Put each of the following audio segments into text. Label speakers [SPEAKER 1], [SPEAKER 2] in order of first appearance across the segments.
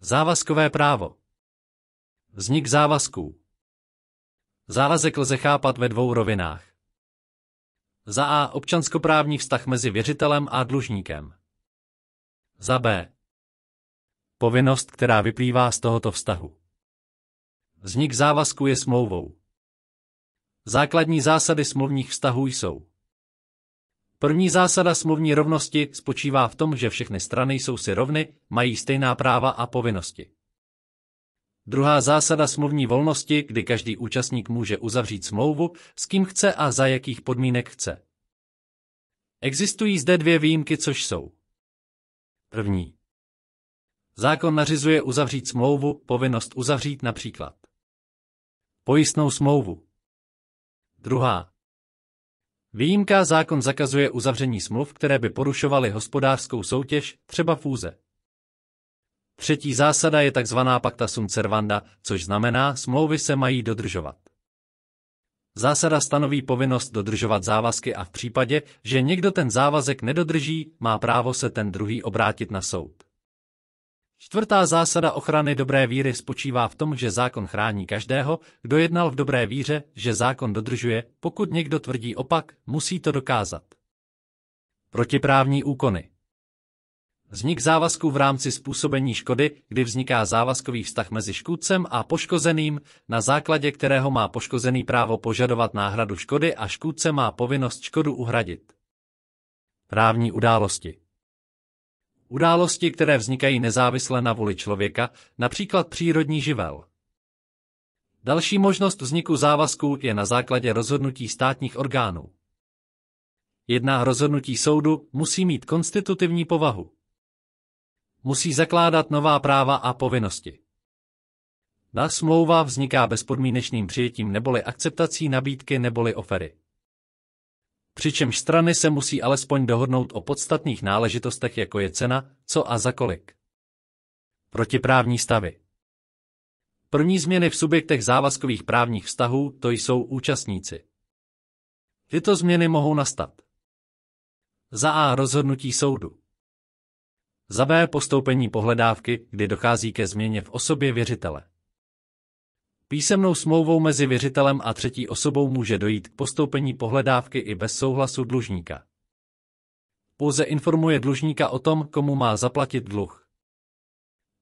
[SPEAKER 1] Závazkové právo. Vznik závazků. Závazek lze chápat ve dvou rovinách. Za A. Občanskoprávní vztah mezi věřitelem a dlužníkem. Za B. Povinnost, která vyplývá z tohoto vztahu. Vznik závazku je smlouvou. Základní zásady smluvních vztahů jsou První zásada smluvní rovnosti spočívá v tom, že všechny strany jsou si rovny, mají stejná práva a povinnosti. Druhá zásada smluvní volnosti, kdy každý účastník může uzavřít smlouvu, s kým chce a za jakých podmínek chce. Existují zde dvě výjimky, což jsou. První. Zákon nařizuje uzavřít smlouvu, povinnost uzavřít například. Pojistnou smlouvu. Druhá. Výjimka zákon zakazuje uzavření smluv, které by porušovaly hospodářskou soutěž, třeba fůze. Třetí zásada je tzv. pacta sunt servanda, což znamená, smlouvy se mají dodržovat. Zásada stanoví povinnost dodržovat závazky a v případě, že někdo ten závazek nedodrží, má právo se ten druhý obrátit na soud. Čtvrtá zásada ochrany dobré víry spočívá v tom, že zákon chrání každého, kdo jednal v dobré víře, že zákon dodržuje, pokud někdo tvrdí opak, musí to dokázat. Protiprávní úkony Vznik závazku v rámci způsobení škody, kdy vzniká závazkový vztah mezi škůdcem a poškozeným, na základě kterého má poškozený právo požadovat náhradu škody a škůdce má povinnost škodu uhradit. Právní události Události, které vznikají nezávisle na vůli člověka, například přírodní živel. Další možnost vzniku závazků je na základě rozhodnutí státních orgánů. Jedná rozhodnutí soudu musí mít konstitutivní povahu. Musí zakládat nová práva a povinnosti. Na smlouva vzniká bezpodmínečným přijetím neboli akceptací nabídky neboli ofery přičemž strany se musí alespoň dohodnout o podstatných náležitostech jako je cena, co a za kolik. Protiprávní stavy První změny v subjektech závazkových právních vztahů to jsou účastníci. Tyto změny mohou nastat. Za A rozhodnutí soudu. Za B postoupení pohledávky, kdy dochází ke změně v osobě věřitele. Písemnou smlouvou mezi věřitelem a třetí osobou může dojít k postoupení pohledávky i bez souhlasu dlužníka. Pouze informuje dlužníka o tom, komu má zaplatit dluh.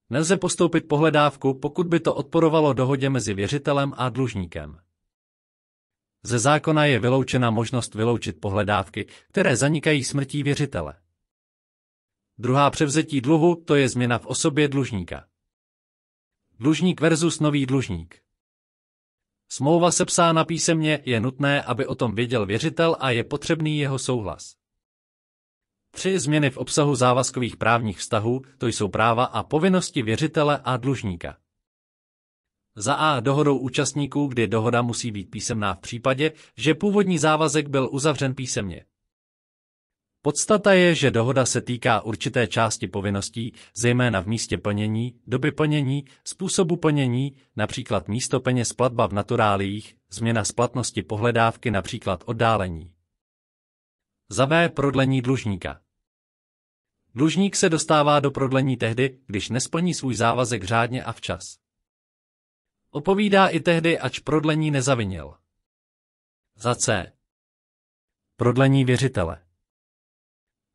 [SPEAKER 1] Nelze postoupit pohledávku, pokud by to odporovalo dohodě mezi věřitelem a dlužníkem. Ze zákona je vyloučena možnost vyloučit pohledávky, které zanikají smrtí věřitele. Druhá převzetí dluhu to je změna v osobě dlužníka. Dlužník versus nový dlužník. Smlouva sepsána písemně je nutné, aby o tom věděl věřitel a je potřebný jeho souhlas. Tři změny v obsahu závazkových právních vztahů, to jsou práva a povinnosti věřitele a dlužníka. Za A dohodou účastníků, kdy dohoda musí být písemná v případě, že původní závazek byl uzavřen písemně. Podstata je, že dohoda se týká určité části povinností, zejména v místě plnění, doby plnění, způsobu plnění, například místo peněz platba v naturálích, změna splatnosti pohledávky například oddálení. Za B. Prodlení dlužníka. Dlužník se dostává do prodlení tehdy, když nesplní svůj závazek řádně a včas. Opovídá i tehdy, ač prodlení nezavinil. Za C. Prodlení věřitele.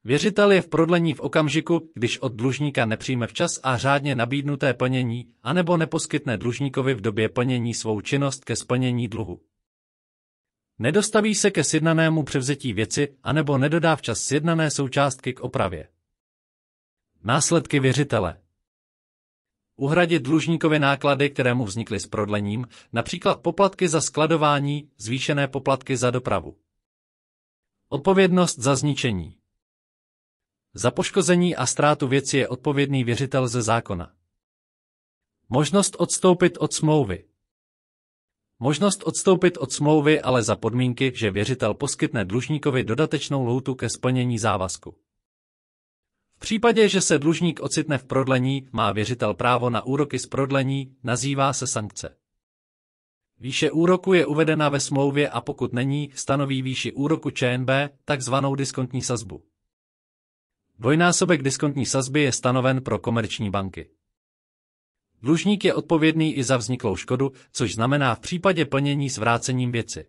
[SPEAKER 1] Věřitel je v prodlení v okamžiku, když od dlužníka nepřijme včas a řádně nabídnuté plnění, anebo neposkytne dlužníkovi v době plnění svou činnost ke splnění dluhu. Nedostaví se ke sjednanému převzetí věci, anebo nedodá včas sjednané součástky k opravě. Následky věřitele uhradit dlužníkovi náklady, které mu vznikly s prodlením, například poplatky za skladování, zvýšené poplatky za dopravu. Odpovědnost za zničení za poškození a ztrátu věci je odpovědný věřitel ze zákona. Možnost odstoupit od smlouvy Možnost odstoupit od smlouvy ale za podmínky, že věřitel poskytne dlužníkovi dodatečnou lhůtu ke splnění závazku. V případě, že se dlužník ocitne v prodlení, má věřitel právo na úroky z prodlení, nazývá se sankce. Výše úroku je uvedena ve smlouvě a pokud není, stanoví výši úroku ČNB, takzvanou diskontní sazbu. Dvojnásobek diskontní sazby je stanoven pro komerční banky. Dlužník je odpovědný i za vzniklou škodu, což znamená v případě plnění s vrácením věci.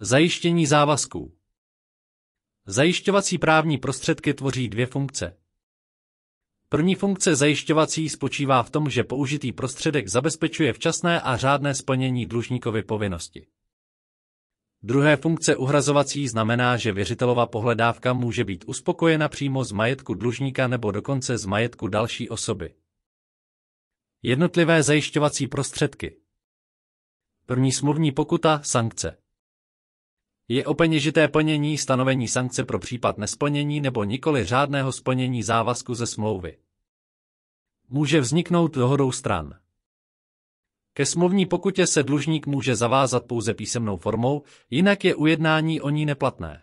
[SPEAKER 1] Zajištění závazků Zajišťovací právní prostředky tvoří dvě funkce. První funkce zajišťovací spočívá v tom, že použitý prostředek zabezpečuje včasné a řádné splnění dlužníkovy povinnosti. Druhé funkce uhrazovací znamená, že věřitelová pohledávka může být uspokojena přímo z majetku dlužníka nebo dokonce z majetku další osoby. Jednotlivé zajišťovací prostředky První smluvní pokuta, sankce. Je peněžité plnění stanovení sankce pro případ nesplnění nebo nikoli řádného splnění závazku ze smlouvy. Může vzniknout dohodou stran. Ke smluvní pokutě se dlužník může zavázat pouze písemnou formou, jinak je ujednání o ní neplatné.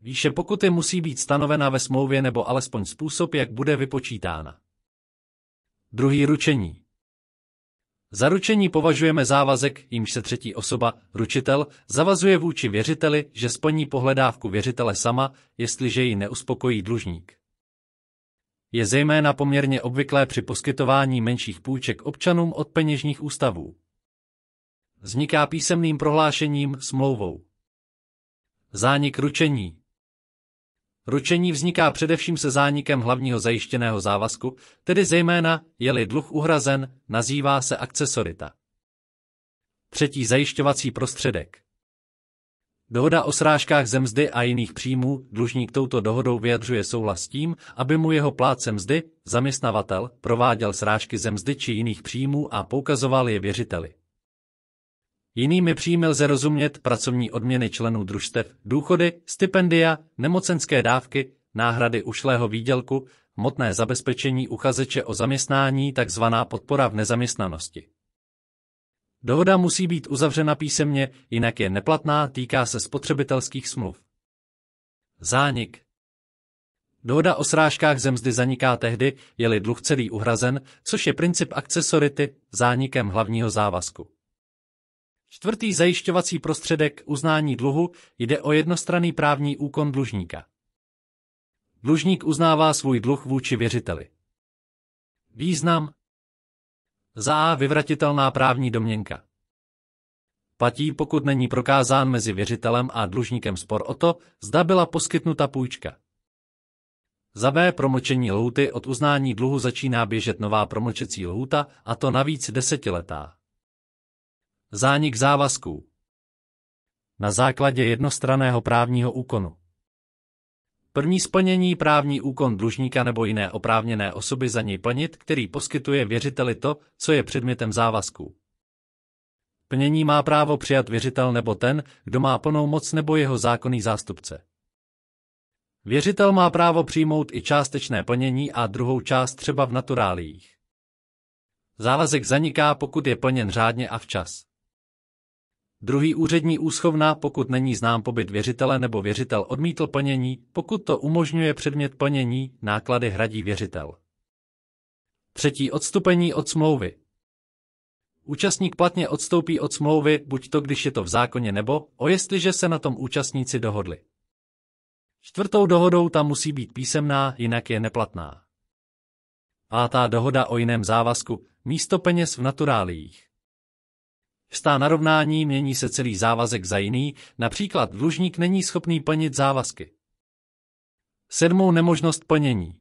[SPEAKER 1] Výše pokuty musí být stanovena ve smlouvě nebo alespoň způsob, jak bude vypočítána. Druhý ručení. Za ručení považujeme závazek, jímž se třetí osoba, ručitel, zavazuje vůči věřiteli, že splní pohledávku věřitele sama, jestliže ji neuspokojí dlužník je zejména poměrně obvyklé při poskytování menších půjček občanům od peněžních ústavů. Vzniká písemným prohlášením, smlouvou. Zánik ručení Ručení vzniká především se zánikem hlavního zajištěného závazku, tedy zejména, je-li dluh uhrazen, nazývá se akcesorita. Třetí zajišťovací prostředek Dohoda o srážkách zemzdy a jiných příjmů dlužník touto dohodou vyjadřuje souhlas tím, aby mu jeho pláce mzdy, zaměstnavatel, prováděl srážky zemzdy či jiných příjmů a poukazoval je věřiteli. Jinými příjmy lze rozumět pracovní odměny členů družstev, důchody, stipendia, nemocenské dávky, náhrady ušlého výdělku, motné zabezpečení uchazeče o zaměstnání, takzvaná podpora v nezaměstnanosti. Dohoda musí být uzavřena písemně, jinak je neplatná, týká se spotřebitelských smluv. Zánik Dohoda o srážkách zemzdy zaniká tehdy, je-li dluh celý uhrazen, což je princip akcesority zánikem hlavního závazku. Čtvrtý zajišťovací prostředek uznání dluhu jde o jednostranný právní úkon dlužníka. Dlužník uznává svůj dluh vůči věřiteli. Význam za A. Vyvratitelná právní domněnka. Platí, pokud není prokázán mezi věřitelem a dlužníkem spor o to, zda byla poskytnuta půjčka. Za B. Promlčení lhůty od uznání dluhu začíná běžet nová promlčecí lhůta, a to navíc desetiletá. Zánik závazků. Na základě jednostraného právního úkonu. První splnění právní úkon dlužníka nebo jiné oprávněné osoby za něj plnit, který poskytuje věřiteli to, co je předmětem závazku. Plnění má právo přijat věřitel nebo ten, kdo má plnou moc nebo jeho zákonný zástupce. Věřitel má právo přijmout i částečné plnění a druhou část třeba v naturálích. Závazek zaniká, pokud je plněn řádně a včas. Druhý úřední úschovná, pokud není znám pobyt věřitele nebo věřitel odmítl plnění, pokud to umožňuje předmět plnění, náklady hradí věřitel. Třetí odstupení od smlouvy. Účastník platně odstoupí od smlouvy, buď to když je to v zákoně nebo, o jestliže se na tom účastníci dohodli. Čtvrtou dohodou ta musí být písemná, jinak je neplatná. Pátá dohoda o jiném závazku, místo peněz v naturálích. Vstá narovnání mění se celý závazek za jiný, například dlužník není schopný plnit závazky. Sedmou nemožnost plnění.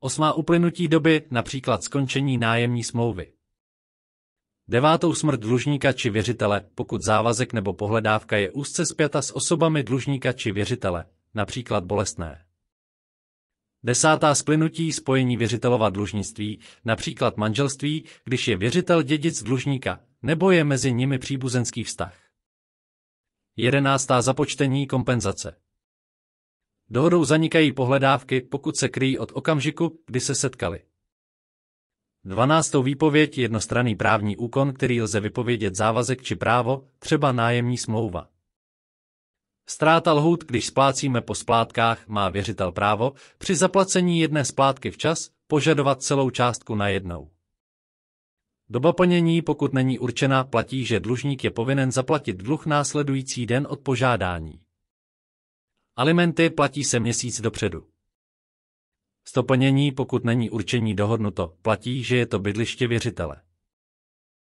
[SPEAKER 1] Osmá uplynutí doby, například skončení nájemní smlouvy. Devátou smrt dlužníka či věřitele, pokud závazek nebo pohledávka je úzce spjata s osobami dlužníka či věřitele, například bolestné. Desátá splynutí spojení věřitelova dlužnictví, například manželství, když je věřitel dědic dlužníka, nebo je mezi nimi příbuzenský vztah. Jedenáctá započtení kompenzace. Dohodou zanikají pohledávky, pokud se kryjí od okamžiku, kdy se setkali. Dvanáctou výpověď jednostranný právní úkon, který lze vypovědět závazek či právo, třeba nájemní smlouva. Stráta lhůt, když splácíme po splátkách, má věřitel právo při zaplacení jedné splátky včas požadovat celou částku na jednou. Doba plnění, pokud není určena, platí, že dlužník je povinen zaplatit dluh následující den od požádání. Alimenty platí se měsíc dopředu. Stoplnění, pokud není určení dohodnuto, platí, že je to bydliště věřitele.